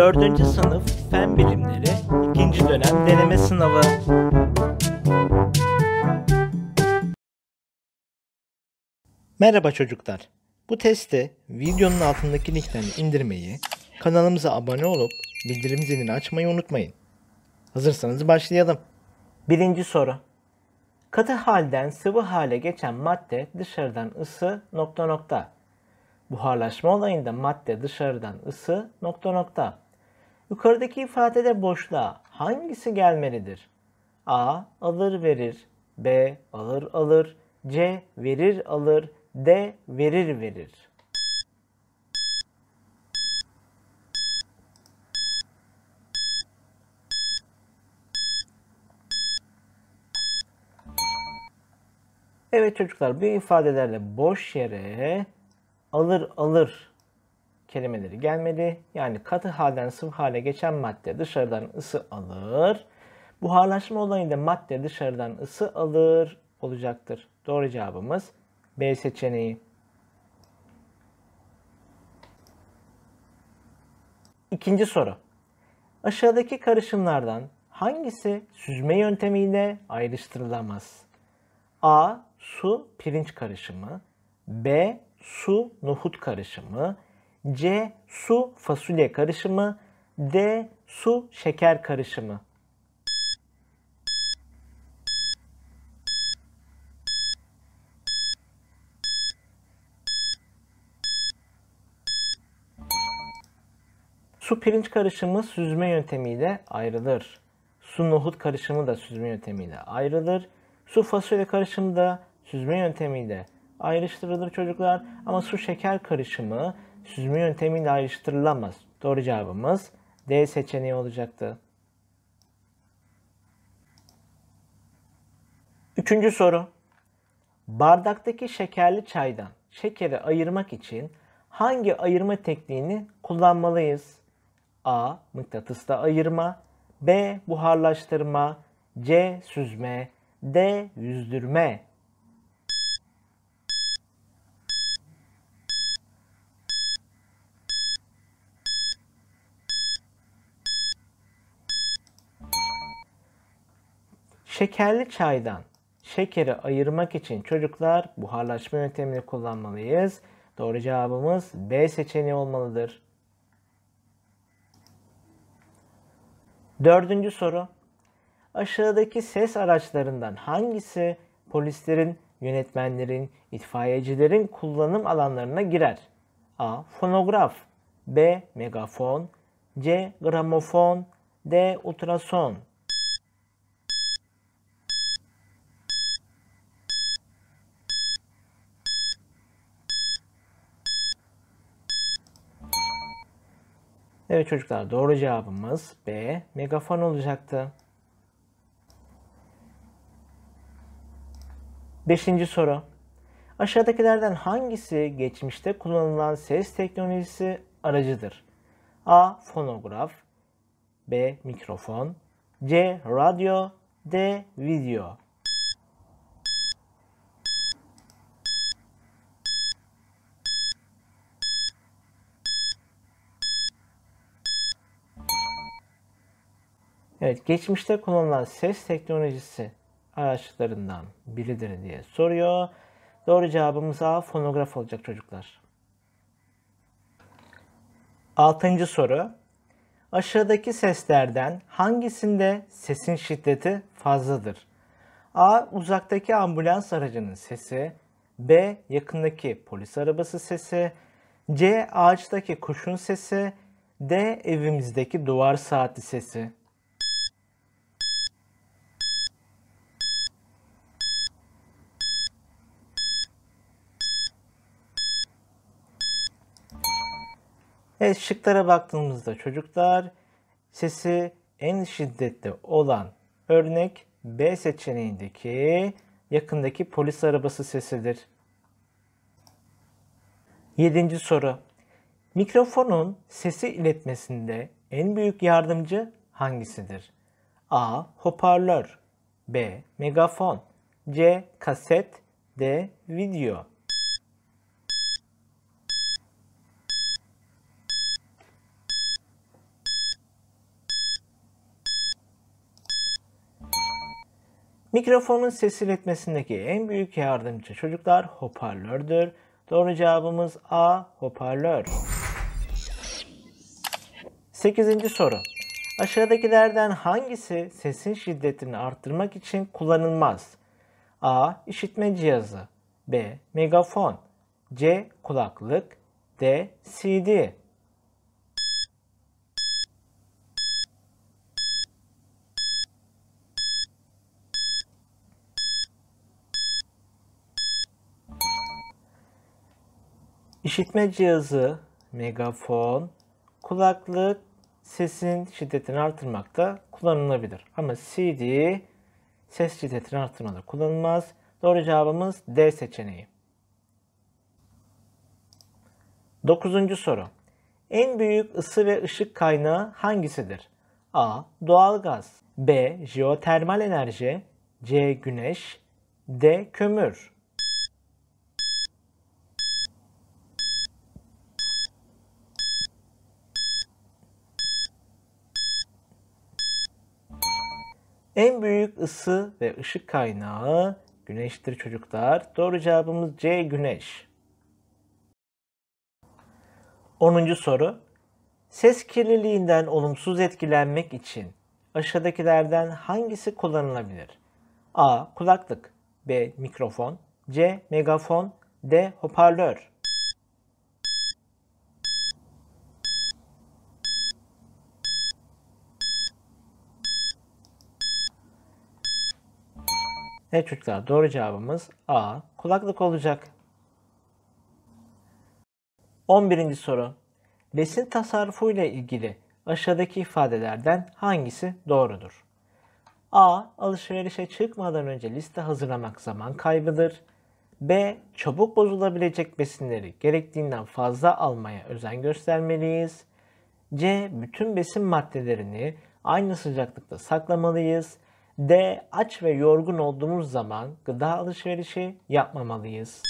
4. sınıf Fen Bilimleri 2. dönem deneme sınavı. Merhaba çocuklar. Bu testi videonun altındaki linkten indirmeyi, kanalımıza abone olup bildirim zilini açmayı unutmayın. Hazırsanız başlayalım. Birinci soru. Katı halden sıvı hale geçen madde dışarıdan ısı nokta nokta. Buharlaşma olayında madde dışarıdan ısı nokta nokta. Yukarıdaki ifadede boşluğa hangisi gelmelidir? A. Alır verir. B. Alır alır. C. Verir alır. D. Verir verir. Evet çocuklar bu ifadelerle boş yere alır alır kelimeleri gelmeli. Yani katı halden sıvı hale geçen madde dışarıdan ısı alır. Buharlaşma olayında madde dışarıdan ısı alır olacaktır. Doğru cevabımız B seçeneği. İkinci soru. Aşağıdaki karışımlardan hangisi süzme yöntemiyle ayrıştırılamaz? A. Su pirinç karışımı B. Su nohut karışımı C. Su fasulye karışımı. D. Su şeker karışımı. Su pirinç karışımı süzme yöntemiyle ayrılır. Su nohut karışımı da süzme yöntemiyle ayrılır. Su fasulye karışımı da süzme yöntemiyle ayrıştırılır çocuklar. Ama su şeker karışımı süzme yöntemiyle ayrıştırılamaz. Doğru cevabımız D seçeneği olacaktı. Üçüncü soru. Bardaktaki şekerli çaydan şekeri ayırmak için hangi ayırma tekniğini kullanmalıyız? A. Mıknatısla ayırma. B. Buharlaştırma. C. Süzme. D. Yüzdürme Şekerli çaydan şekeri ayırmak için çocuklar buharlaşma yöntemini kullanmalıyız. Doğru cevabımız B seçeneği olmalıdır. Dördüncü soru. Aşağıdaki ses araçlarından hangisi polislerin, yönetmenlerin, itfaiyecilerin kullanım alanlarına girer? A. Fonograf B. Megafon C. Gramofon D. Ultrason Evet çocuklar doğru cevabımız B. Megafon olacaktı. Beşinci soru. Aşağıdakilerden hangisi geçmişte kullanılan ses teknolojisi aracıdır? A. Fonograf B. Mikrofon C. Radyo D. Video Evet, geçmişte kullanılan ses teknolojisi araçlarından biridir diye soruyor. Doğru cevabımız A, fonograf olacak çocuklar. Altıncı soru. Aşağıdaki seslerden hangisinde sesin şiddeti fazladır? A. Uzaktaki ambulans aracının sesi. B. Yakındaki polis arabası sesi. C. Ağaçtaki kuşun sesi. D. Evimizdeki duvar saati sesi. Evet şıklara baktığımızda çocuklar sesi en şiddetli olan örnek B seçeneğindeki yakındaki polis arabası sesidir. Yedinci soru. Mikrofonun sesi iletmesinde en büyük yardımcı hangisidir? A. Hoparlör B. Megafon C. Kaset D. Video Mikrofonun sesil etmesindeki en büyük yardımcı çocuklar hoparlördür. Doğru cevabımız A. Hoparlör. 8. soru. Aşağıdakilerden hangisi sesin şiddetini arttırmak için kullanılmaz? A. İşitme cihazı B. Megafon C. Kulaklık D. CD İşitme cihazı, megafon, kulaklık sesin şiddetini artırmakta kullanılabilir. Ama CD ses şiddetini artırmada kullanılmaz. Doğru cevabımız D seçeneği. Dokuzuncu soru. En büyük ısı ve ışık kaynağı hangisidir? A. Doğalgaz B. Jeotermal enerji C. Güneş D. Kömür ısı ve ışık kaynağı güneştir çocuklar. Doğru cevabımız C güneş. 10. soru. Ses kirliliğinden olumsuz etkilenmek için aşağıdakilerden hangisi kullanılabilir? A. Kulaklık B. Mikrofon C. Megafon D. Hoparlör Evet çocuklar doğru cevabımız A. Kulaklık olacak. 11. soru. Besin tasarrufu ile ilgili aşağıdaki ifadelerden hangisi doğrudur? A. Alışverişe çıkmadan önce liste hazırlamak zaman kaybıdır. B. Çabuk bozulabilecek besinleri gerektiğinden fazla almaya özen göstermeliyiz. C. Bütün besin maddelerini aynı sıcaklıkta saklamalıyız. D. Aç ve yorgun olduğumuz zaman gıda alışverişi yapmamalıyız.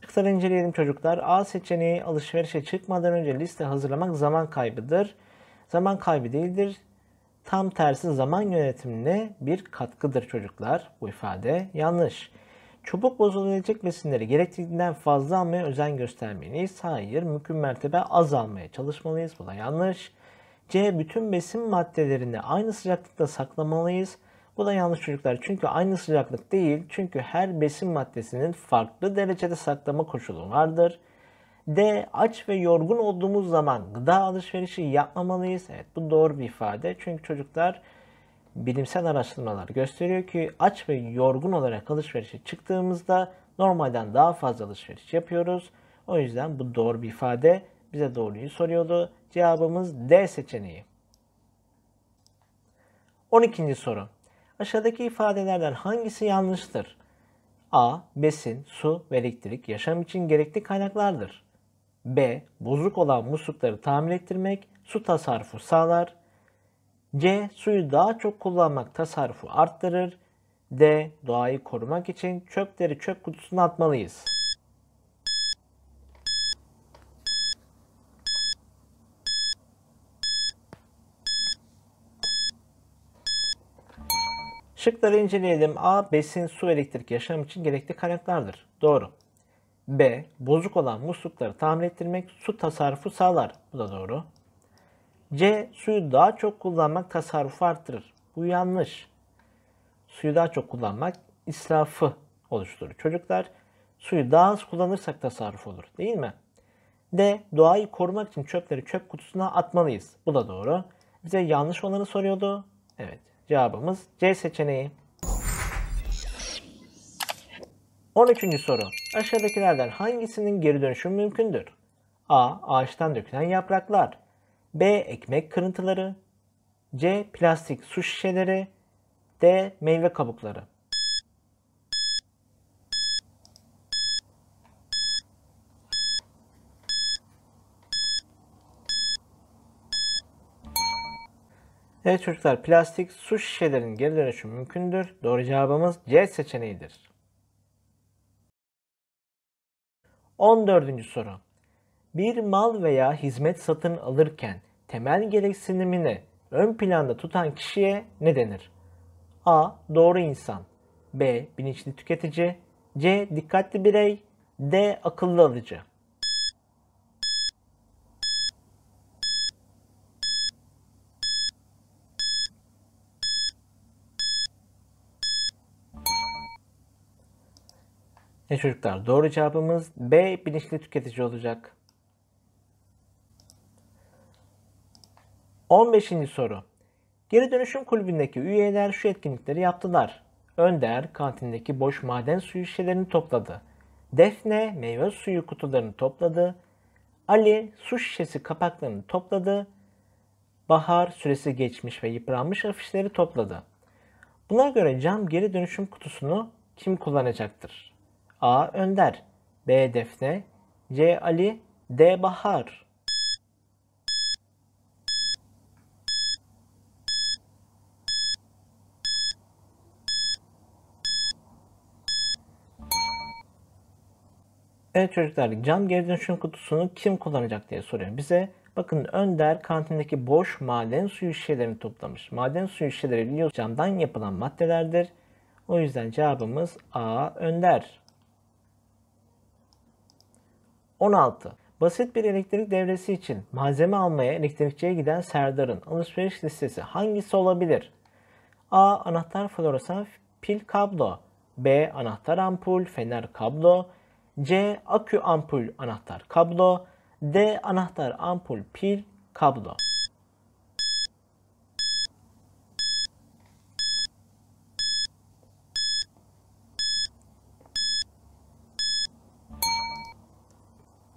Şıkları inceleyelim çocuklar. A seçeneği alışverişe çıkmadan önce liste hazırlamak zaman kaybıdır. Zaman kaybı değildir. Tam tersi zaman yönetimine bir katkıdır çocuklar. Bu ifade yanlış. Çabuk bozulabilecek besinleri gerektiğinden fazla almaya özen göstermeliyiz. Hayır, mümkün mertebe az almaya çalışmalıyız. Bu da yanlış. C. Bütün besin maddelerini aynı sıcaklıkta saklamalıyız. Bu da yanlış çocuklar. Çünkü aynı sıcaklık değil. Çünkü her besin maddesinin farklı derecede saklama koşulu vardır. D. Aç ve yorgun olduğumuz zaman gıda alışverişi yapmamalıyız. Evet bu doğru bir ifade. Çünkü çocuklar bilimsel araştırmalar gösteriyor ki aç ve yorgun olarak alışverişe çıktığımızda normalden daha fazla alışveriş yapıyoruz. O yüzden bu doğru bir ifade bize doğruyu soruyordu. Cevabımız D seçeneği. 12. soru. Aşağıdaki ifadelerden hangisi yanlıştır? A. Besin, su ve elektrik yaşam için gerekli kaynaklardır. B. Bozuk olan muslukları tamir ettirmek su tasarrufu sağlar. C. Suyu daha çok kullanmak tasarrufu arttırır. D. Doğayı korumak için çöpleri çöp kutusuna atmalıyız. Şıkları inceleyelim. A. Besin, su, elektrik yaşam için gerekli kaynaklardır. Doğru. B. Bozuk olan muslukları tamir ettirmek su tasarrufu sağlar. Bu da doğru. C. Suyu daha çok kullanmak tasarrufu arttırır. Bu yanlış. Suyu daha çok kullanmak israfı oluşturur. Çocuklar suyu daha az kullanırsak tasarruf olur değil mi? D. Doğayı korumak için çöpleri çöp kutusuna atmalıyız. Bu da doğru. Bize yanlış olanı soruyordu. Evet cevabımız C seçeneği. 13. soru. Aşağıdakilerden hangisinin geri dönüşüm mümkündür? A. Ağaçtan dökülen yapraklar. B. Ekmek kırıntıları C. Plastik su şişeleri D. Meyve kabukları Evet çocuklar plastik su şişelerinin geri dönüşümü mümkündür. Doğru cevabımız C seçeneğidir. 14. soru bir mal veya hizmet satın alırken temel gereksinimini ön planda tutan kişiye ne denir? A. Doğru insan B. Bilinçli tüketici C. Dikkatli birey D. Akıllı alıcı Ne çocuklar doğru cevabımız B bilinçli tüketici olacak. 15. soru. Geri dönüşüm kulübündeki üyeler şu etkinlikleri yaptılar. Önder kantindeki boş maden suyu şişelerini topladı. Defne meyve suyu kutularını topladı. Ali su şişesi kapaklarını topladı. Bahar süresi geçmiş ve yıpranmış afişleri topladı. Buna göre cam geri dönüşüm kutusunu kim kullanacaktır? A. Önder B. Defne C. Ali D. Bahar Evet çocuklar cam geri dönüşüm kutusunu kim kullanacak diye soruyorum. bize. Bakın Önder kantindeki boş maden suyu şişelerini toplamış. Maden suyu şişeleri biliyoruz camdan yapılan maddelerdir. O yüzden cevabımız A. Önder. 16. Basit bir elektrik devresi için malzeme almaya elektrikçiye giden Serdar'ın alışveriş listesi hangisi olabilir? A. Anahtar floresan pil kablo. B. Anahtar ampul, fener kablo. C. Akü ampul anahtar kablo. D. Anahtar ampul pil kablo.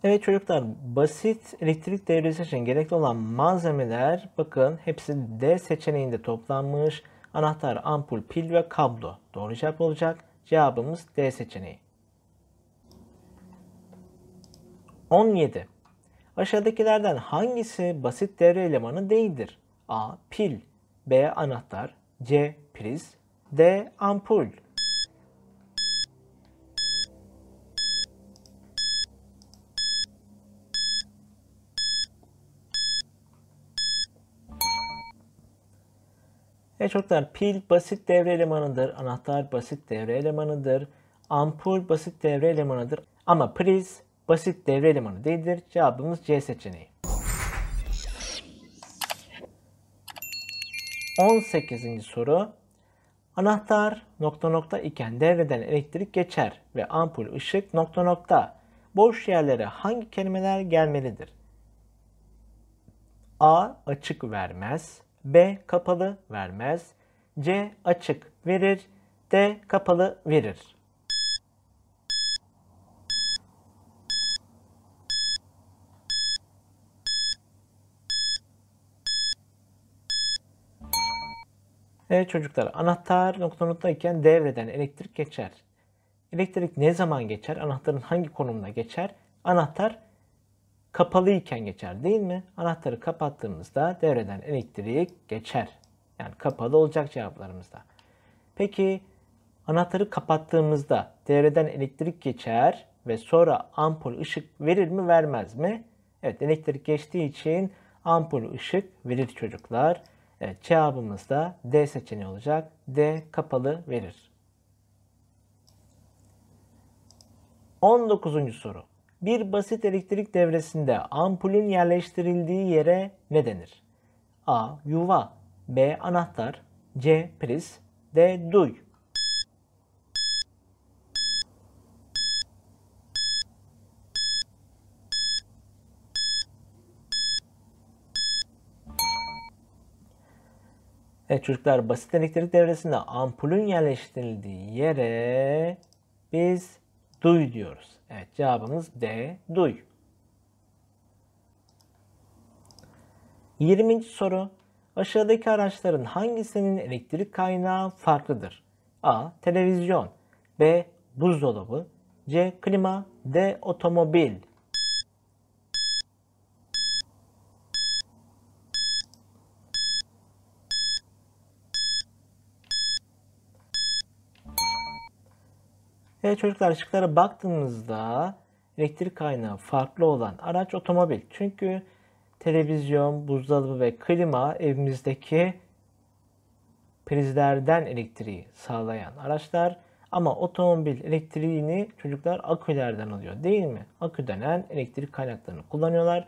Evet çocuklar basit elektrik devresi için gerekli olan malzemeler bakın hepsi D seçeneğinde toplanmış. Anahtar, ampul, pil ve kablo. Doğru cevap olacak. Cevabımız D seçeneği. 17. Aşağıdakilerden hangisi basit devre elemanı değildir? A. Pil B. Anahtar C. Priz D. Ampul E çocuklar pil basit devre elemanıdır. Anahtar basit devre elemanıdır. Ampul basit devre elemanıdır. Ama priz basit devre elemanı değildir. Cevabımız C seçeneği. 18. soru. Anahtar nokta nokta iken devreden elektrik geçer ve ampul ışık nokta nokta. Boş yerlere hangi kelimeler gelmelidir? A. Açık vermez. B. Kapalı vermez. C. Açık verir. D. Kapalı verir. Evet çocuklar anahtar nokta noktayken devreden elektrik geçer. Elektrik ne zaman geçer? Anahtarın hangi konumuna geçer? Anahtar kapalı iken geçer değil mi? Anahtarı kapattığımızda devreden elektrik geçer. Yani kapalı olacak cevaplarımızda. Peki anahtarı kapattığımızda devreden elektrik geçer ve sonra ampul ışık verir mi vermez mi? Evet elektrik geçtiği için ampul ışık verir çocuklar. Evet cevabımız da D seçeneği olacak. D kapalı verir. 19. soru. Bir basit elektrik devresinde ampulün yerleştirildiği yere ne denir? A. Yuva B. Anahtar C. Priz D. Duy Evet çocuklar basit elektrik devresinde ampulün yerleştirildiği yere biz duy diyoruz. Evet cevabımız D duy. 20. soru. Aşağıdaki araçların hangisinin elektrik kaynağı farklıdır? A. Televizyon B. Buzdolabı C. Klima D. Otomobil Ve çocuklar şıklara baktığımızda elektrik kaynağı farklı olan araç otomobil. Çünkü televizyon, buzdolabı ve klima evimizdeki prizlerden elektriği sağlayan araçlar ama otomobil elektriğini çocuklar akülerden alıyor değil mi? Akü denen elektrik kaynaklarını kullanıyorlar.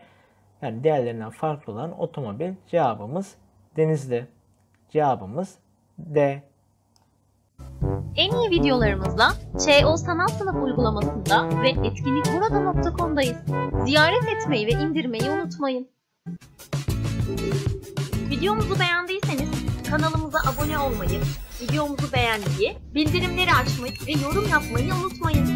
Yani diğerlerinden farklı olan otomobil cevabımız denizli. Cevabımız D. En iyi videolarımızla ÇO Sanat Sınıf uygulamasında ve etkinlikburada.com'dayız. Ziyaret etmeyi ve indirmeyi unutmayın. Videomuzu beğendiyseniz kanalımıza abone olmayı, videomuzu beğenmeyi, bildirimleri açmayı ve yorum yapmayı unutmayın.